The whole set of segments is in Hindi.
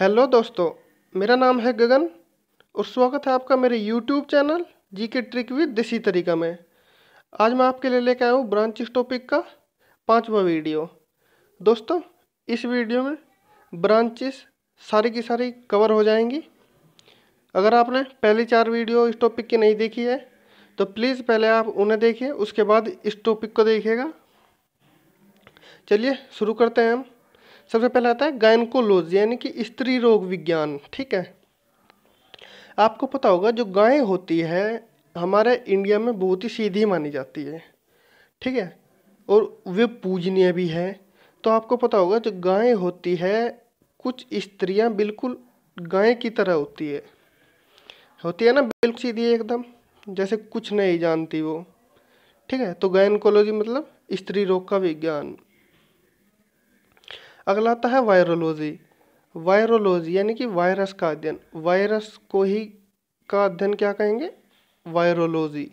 हेलो दोस्तों मेरा नाम है गगन और स्वागत है आपका मेरे यूट्यूब चैनल जी के ट्रिक विद देसी तरीका में आज मैं आपके लिए लेकर आया हूँ ब्रांचिस टॉपिक का पांचवा वीडियो दोस्तों इस वीडियो में ब्रांचिस सारी की सारी कवर हो जाएंगी अगर आपने पहली चार वीडियो इस टॉपिक की नहीं देखी है तो प्लीज़ पहले आप उन्हें देखिए उसके बाद इस टॉपिक को देखेगा चलिए शुरू करते हैं हम सबसे पहला आता है गायनकोलॉजी यानी कि स्त्री रोग विज्ञान ठीक है आपको पता होगा जो गाय होती है हमारे इंडिया में बहुत ही सीधी मानी जाती है ठीक है और वे पूजनीय भी है तो आपको पता होगा जो गाय होती है कुछ स्त्रियां बिल्कुल गाय की तरह होती है होती है ना बिल्कुल सीधी एकदम जैसे कुछ नहीं जानती वो ठीक है तो गायनकोलॉजी मतलब स्त्री रोग का विज्ञान अगला आता है वायरोलॉजी वायरोलॉजी यानी कि वायरस का अध्ययन वायरस को ही का अध्ययन क्या कहेंगे वायरोलॉजी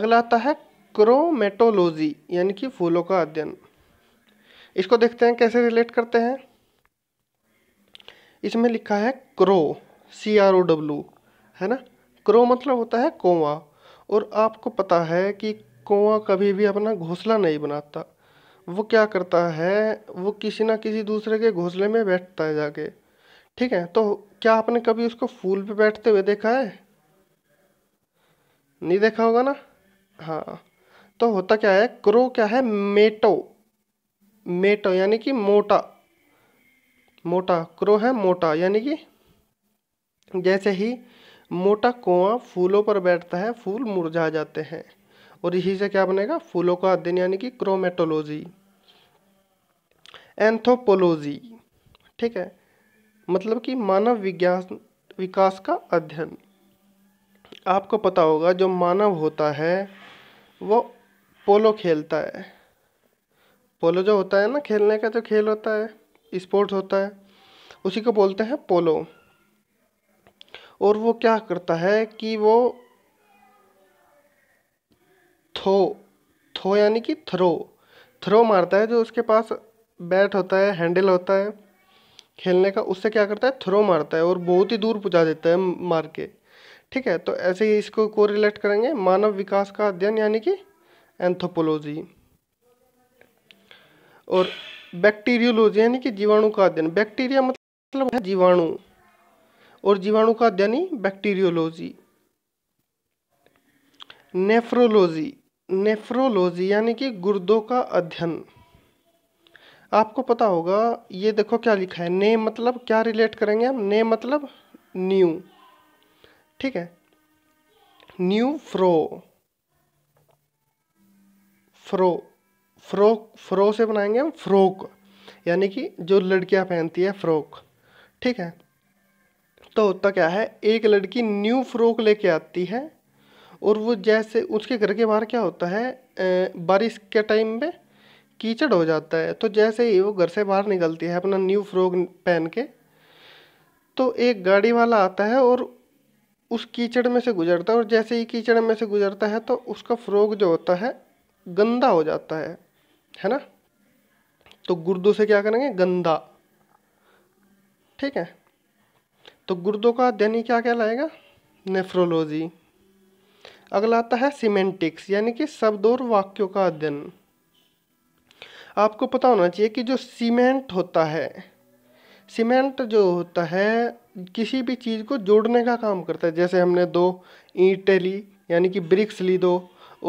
अगला आता है क्रोमेटोलॉजी यानी कि फूलों का अध्ययन इसको देखते हैं कैसे रिलेट करते हैं इसमें लिखा है crow C R O W है ना क्रो मतलब होता है कौवा और आपको पता है कि कौवा कभी भी अपना घोंसला नहीं बनाता वो क्या करता है वो किसी ना किसी दूसरे के घोंसले में बैठता है जाके ठीक है तो क्या आपने कभी उसको फूल पे बैठते हुए देखा है नहीं देखा होगा ना हाँ तो होता क्या है क्रो क्या है मेटो मेटो यानी कि मोटा मोटा क्रो है मोटा यानी कि जैसे ही मोटा कुआं फूलों पर बैठता है फूल मुरझा जाते हैं और इसी से क्या बनेगा फूलों का अध्ययन यानी कि क्रोमेटोलॉजी एंथोपोलॉजी ठीक है मतलब कि मानव विज्ञान विकास का अध्ययन आपको पता होगा जो मानव होता है वो पोलो खेलता है पोलो जो होता है ना खेलने का जो खेल होता है स्पोर्ट्स होता है उसी को बोलते हैं पोलो और वो क्या करता है कि वो थो थो यानी कि थ्रो थ्रो मारता है जो उसके पास बैट होता है हैंडल होता है खेलने का उससे क्या करता है थ्रो मारता है और बहुत ही दूर पहुँचा देता है मार के ठीक है तो ऐसे ही इसको को रिलेट करेंगे मानव विकास का अध्ययन यानी कि एंथोपोलॉजी और बैक्टीरियोलॉजी यानी कि जीवाणु का अध्ययन बैक्टीरिया मतलब है जीवाणु और जीवाणु का अध्ययन ही बैक्टीरियोलॉजी नेफ्रोलॉजी नेफ्रोलॉजी यानी कि गुर्दों का अध्ययन आपको पता होगा ये देखो क्या लिखा है ने मतलब क्या रिलेट करेंगे हम ने मतलब न्यू ठीक है न्यू फ्रो फ्रो फ्रो फ्रो से बनाएंगे हम फ्रोक यानी कि जो लड़कियां पहनती है फ्रोक ठीक है तो होता क्या है एक लड़की न्यू फ्रोक लेके आती है और वो जैसे उसके घर के बाहर क्या होता है बारिश के टाइम में कीचड़ हो जाता है तो जैसे ही वो घर से बाहर निकलती है अपना न्यू फ्रॉक पहन के तो एक गाड़ी वाला आता है और उस कीचड़ में से गुजरता है और जैसे ही कीचड़ में से गुजरता है तो उसका फ्रॉक जो होता है गंदा हो जाता है है ना तो गुर्दों से क्या करेंगे गंदा ठीक है तो गुर्दों का अध्ययन क्या कहलाएगा नेफ्रोलॉजी अगला आता है सीमेंटिक्स यानी कि शब्द और वाक्यों का अध्ययन आपको पता होना चाहिए कि जो सीमेंट होता है सीमेंट जो होता है किसी भी चीज़ को जोड़ने का काम करता है जैसे हमने दो ईंटें ली यानी कि ब्रिक्स ली दो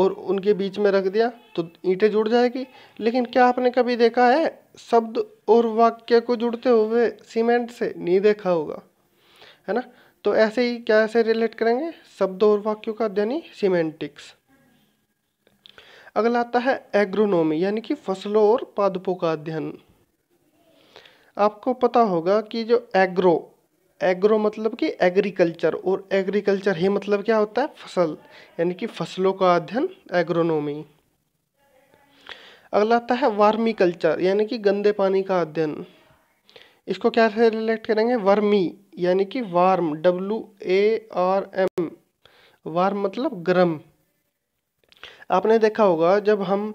और उनके बीच में रख दिया तो ईंटें जुड़ जाएगी लेकिन क्या आपने कभी देखा है शब्द और वाक्य को जुड़ते हुए सीमेंट से नहीं देखा होगा है ना तो ऐसे ही क्या ऐसे रिलेट करेंगे शब्दों और वाक्यों का ही सीमेंटिक्स अगला आता है एग्रोनॉमी यानी कि फसलों और पादपों का अध्ययन आपको पता होगा कि जो एग्रो एग्रो मतलब कि एग्रीकल्चर और एग्रीकल्चर ही मतलब क्या होता है फसल यानी कि फसलों का अध्ययन एग्रोनॉमी अगला आता है वार्मी कल्चर यानी कि गंदे पानी का अध्ययन इसको क्या से रिलेक्ट करेंगे वर्मी यानी कि warm W A R M warm मतलब गर्म आपने देखा होगा जब हम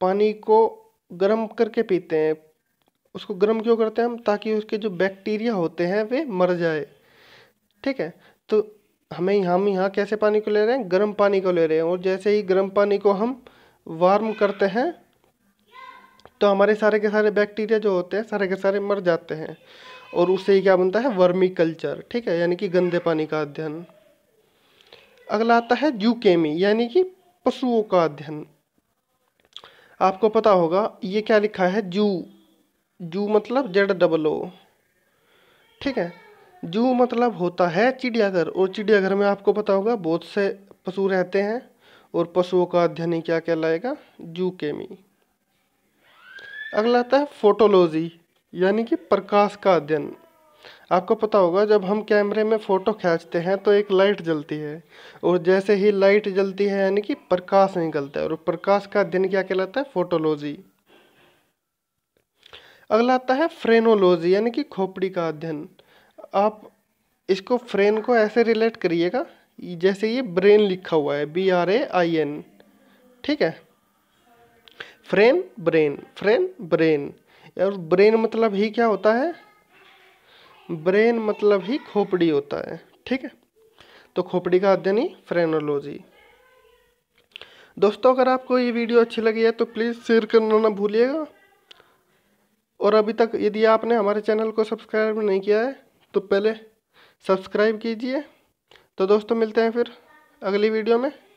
पानी को गर्म करके पीते हैं उसको गर्म क्यों करते हैं हम ताकि उसके जो बैक्टीरिया होते हैं वे मर जाए ठीक है तो हमें हम यहाँ कैसे पानी को ले रहे हैं गर्म पानी को ले रहे हैं और जैसे ही गर्म पानी को हम वार्म करते हैं तो हमारे सारे के सारे बैक्टीरिया जो होते हैं सारे के सारे मर जाते हैं और उससे ही क्या बनता है वर्मी कल्चर ठीक है यानी कि गंदे पानी का अध्ययन अगला आता है जूकेमी यानी कि पशुओं का अध्ययन आपको पता होगा ये क्या लिखा है जू जू मतलब जेड डबल ओ ठीक है जू मतलब होता है चिड़ियाघर और चिड़ियाघर में आपको पता होगा बहुत से पशु रहते हैं और पशुओं का अध्ययन ही क्या कहलाएगा जूकेमी अगला आता है फोटोलॉजी यानी कि प्रकाश का अध्ययन आपको पता होगा जब हम कैमरे में फ़ोटो खींचते हैं तो एक लाइट जलती है और जैसे ही लाइट जलती है यानी कि प्रकाश निकलता है और प्रकाश का अध्ययन क्या कहलाता है फोटोलॉजी अगला आता है फ्रेनोलॉजी यानी कि खोपड़ी का अध्ययन आप इसको फ्रेन को ऐसे रिलेट करिएगा जैसे ये ब्रेन लिखा हुआ है B R A I N ठीक है फ्रेन ब्रेन फ्रेन ब्रेन और ब्रेन मतलब ही क्या होता है ब्रेन मतलब ही खोपड़ी होता है ठीक है तो खोपड़ी का अध्ययन ही फ्रेनोलॉजी दोस्तों अगर आपको ये वीडियो अच्छी लगी है तो प्लीज़ शेयर करना ना भूलिएगा और अभी तक यदि आपने हमारे चैनल को सब्सक्राइब नहीं किया है तो पहले सब्सक्राइब कीजिए तो दोस्तों मिलते हैं फिर अगली वीडियो में